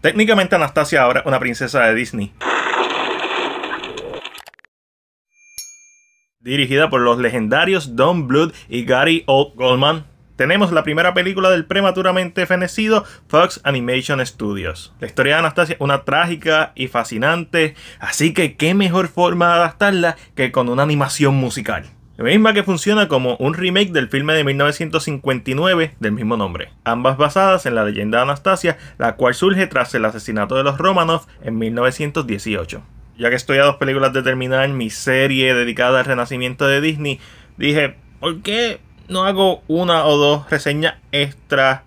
Técnicamente Anastasia ahora es una princesa de Disney. Dirigida por los legendarios Don Blood y Gary O. Goldman, tenemos la primera película del prematuramente fenecido Fox Animation Studios. La historia de Anastasia es una trágica y fascinante, así que qué mejor forma de adaptarla que con una animación musical misma que funciona como un remake del filme de 1959 del mismo nombre, ambas basadas en la leyenda de Anastasia, la cual surge tras el asesinato de los Romanov en 1918. Ya que estoy a dos películas de terminar mi serie dedicada al renacimiento de Disney, dije, ¿por qué no hago una o dos reseñas extra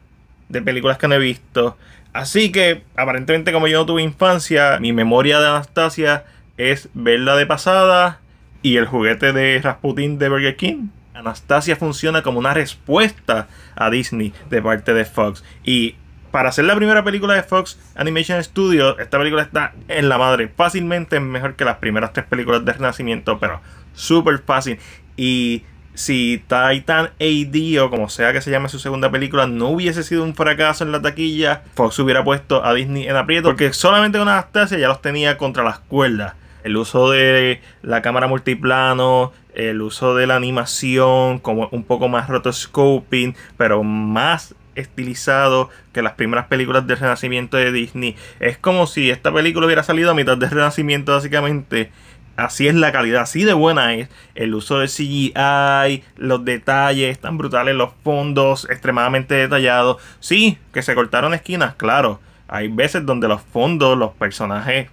de películas que no he visto? Así que, aparentemente como yo no tuve infancia, mi memoria de Anastasia es verla de pasada y el juguete de Rasputin de Burger King. Anastasia funciona como una respuesta a Disney de parte de Fox. Y para hacer la primera película de Fox Animation Studios, esta película está en la madre. Fácilmente mejor que las primeras tres películas de Renacimiento, pero súper fácil. Y si Titan AD o como sea que se llame su segunda película no hubiese sido un fracaso en la taquilla, Fox hubiera puesto a Disney en aprieto porque solamente con Anastasia ya los tenía contra las cuerdas el uso de la cámara multiplano, el uso de la animación, como un poco más rotoscoping, pero más estilizado que las primeras películas del Renacimiento de Disney. Es como si esta película hubiera salido a mitad del Renacimiento, básicamente. Así es la calidad, así de buena es. El uso del CGI, los detalles tan brutales, los fondos extremadamente detallados. Sí, que se cortaron esquinas, claro. Hay veces donde los fondos, los personajes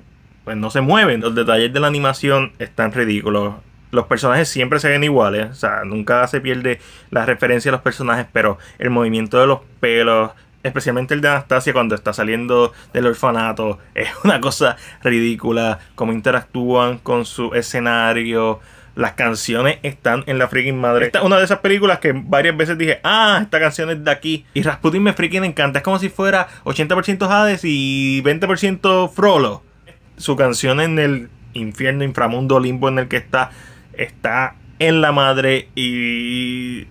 pues, no se mueven. Los detalles de la animación están ridículos. Los personajes siempre se ven iguales, o sea, nunca se pierde la referencia a los personajes, pero el movimiento de los pelos, especialmente el de Anastasia cuando está saliendo del orfanato, es una cosa ridícula, cómo interactúan con su escenario. Las canciones están en la freaking madre. Esta es una de esas películas que varias veces dije, ah, esta canción es de aquí. Y Rasputin me freaking encanta. Es como si fuera 80% Hades y 20% Frollo su canción en el infierno, inframundo, limbo en el que está, está en la madre y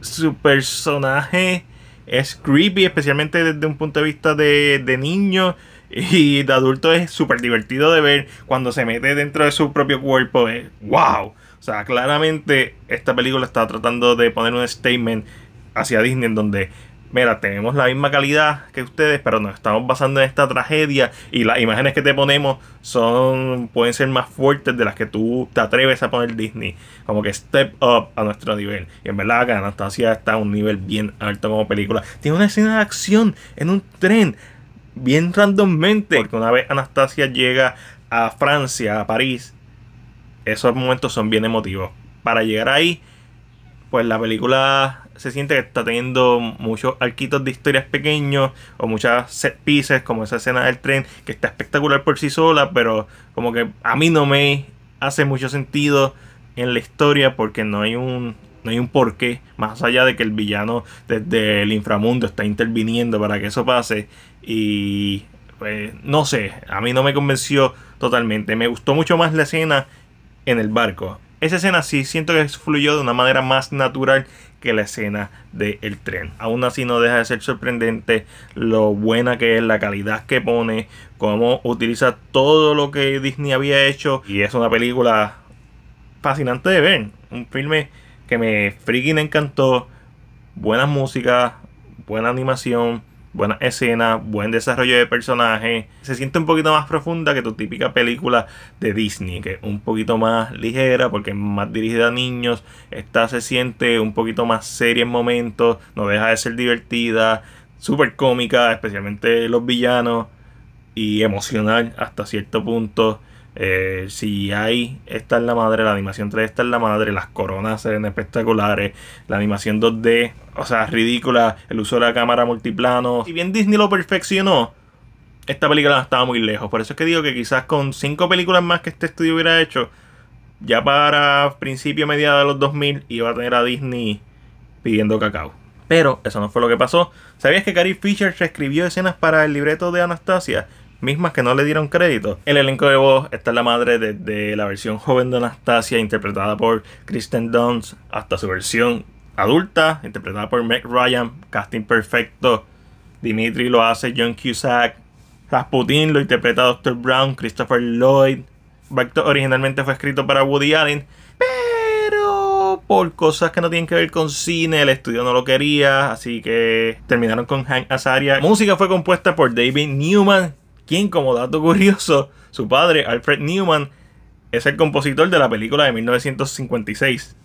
su personaje es creepy, especialmente desde un punto de vista de, niño y de adulto es súper divertido de ver cuando se mete dentro de su propio cuerpo. Es wow. O sea, claramente esta película está tratando de poner un statement hacia Disney en donde mira, tenemos la misma calidad que ustedes, pero nos estamos basando en esta tragedia y las imágenes que te ponemos son pueden ser más fuertes de las que tú te atreves a poner Disney. Como que step up a nuestro nivel. Y en verdad que Anastasia está a un nivel bien alto como película. Tiene una escena de acción en un tren bien randommente. Porque una vez Anastasia llega a Francia, a París, esos momentos son bien emotivos. Para llegar ahí pues la película se siente que está teniendo muchos arquitos de historias pequeños o muchas set pieces, como esa escena del tren, que está espectacular por sí sola, pero como que a mí no me hace mucho sentido en la historia porque no hay un no hay un porqué más allá de que el villano desde el inframundo está interviniendo para que eso pase y pues, no sé, a mí no me convenció totalmente. Me gustó mucho más la escena en el barco. Esa escena sí siento que fluyó de una manera más natural que la escena del tren. Aún así no deja de ser sorprendente lo buena que es, la calidad que pone, cómo utiliza todo lo que Disney había hecho. Y es una película fascinante de ver. Un filme que me freaking encantó. Buena música, buena animación Buena escena, buen desarrollo de personaje. Se siente un poquito más profunda que tu típica película de Disney, que es un poquito más ligera porque es más dirigida a niños. Esta se siente un poquito más seria en momentos, no deja de ser divertida, súper cómica, especialmente los villanos, y emocional hasta cierto punto. Eh, si hay, esta es la madre, la animación 3 esta en la madre, las coronas eran espectaculares, la animación 2D, o sea, ridícula, el uso de la cámara multiplano. Si bien Disney lo perfeccionó, esta película estaba muy lejos. Por eso es que digo que quizás con 5 películas más que este estudio hubiera hecho, ya para principio, mediados de los 2000, iba a tener a Disney pidiendo cacao. Pero eso no fue lo que pasó. ¿Sabías que Carrie Fisher reescribió escenas para el libreto de Anastasia? mismas que no le dieron crédito. El elenco de voz está la madre desde de la versión joven de Anastasia, interpretada por Kristen Dunst, hasta su versión adulta, interpretada por Meg Ryan, casting perfecto. Dimitri lo hace John Cusack. Rasputin lo interpreta Dr. Brown, Christopher Lloyd. Bacto originalmente fue escrito para Woody Allen, pero por cosas que no tienen que ver con cine, el estudio no lo quería, así que terminaron con Hank Azaria. música fue compuesta por David Newman, quien como dato curioso, su padre, Alfred Newman, es el compositor de la película de 1956.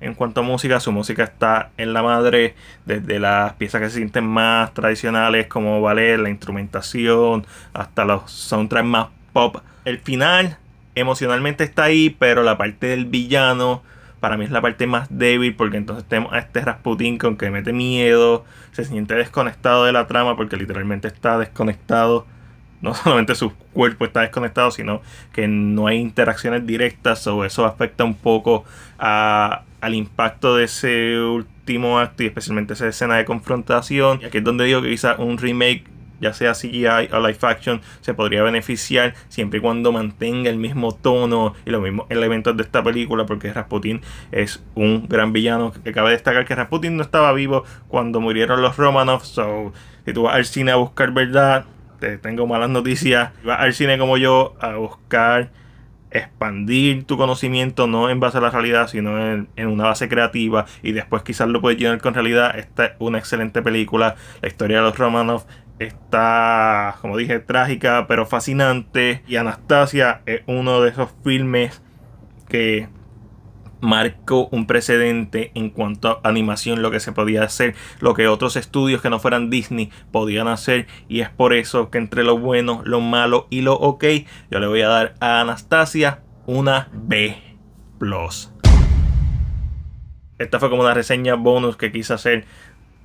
En cuanto a música, su música está en la madre, desde las piezas que se sienten más tradicionales como ballet, la instrumentación, hasta los soundtracks más pop. El final emocionalmente está ahí, pero la parte del villano para mí es la parte más débil porque entonces tenemos a este Rasputin con que mete miedo, se siente desconectado de la trama porque literalmente está desconectado no solamente su cuerpo está desconectado, sino que no hay interacciones directas o eso afecta un poco al impacto de ese último acto y especialmente esa escena de confrontación. Y aquí es donde digo que quizá un remake ya sea CGI o live action, se podría beneficiar siempre y cuando mantenga el mismo tono y los mismos elementos de esta película, porque Rasputin es un gran villano. Que cabe destacar que Rasputin no estaba vivo cuando murieron los Romanov, so si tú vas al cine a buscar verdad, te tengo malas noticias. va al cine como yo a buscar expandir tu conocimiento no en base a la realidad, sino en, una base creativa y después quizás lo puedes llenar con realidad. Esta es una excelente película. La historia de los Romanov está, como dije, trágica pero fascinante. Y Anastasia es uno de esos filmes que marcó un precedente en cuanto a animación, lo que se podía hacer, lo que otros estudios que no fueran Disney podían hacer y es por eso que entre lo bueno, lo malo y lo ok, yo le voy a dar a Anastasia una B ⁇ Esta fue como una reseña bonus que quise hacer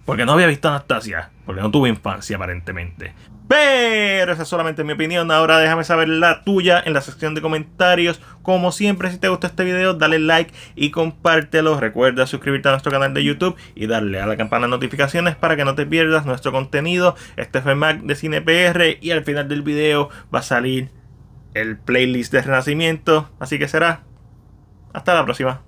porque no había visto Anastasia. Porque no tuve infancia, aparentemente. Pero esa es solamente mi opinión. Ahora déjame saber la tuya en la sección de comentarios. Como siempre, si te gustó este video, dale like y compártelo. Recuerda suscribirte a nuestro canal de YouTube y darle a la campana de notificaciones para que no te pierdas nuestro contenido. Este fue Mac de CinePR y al final del video va a salir el playlist de Renacimiento. Así que será. Hasta la próxima.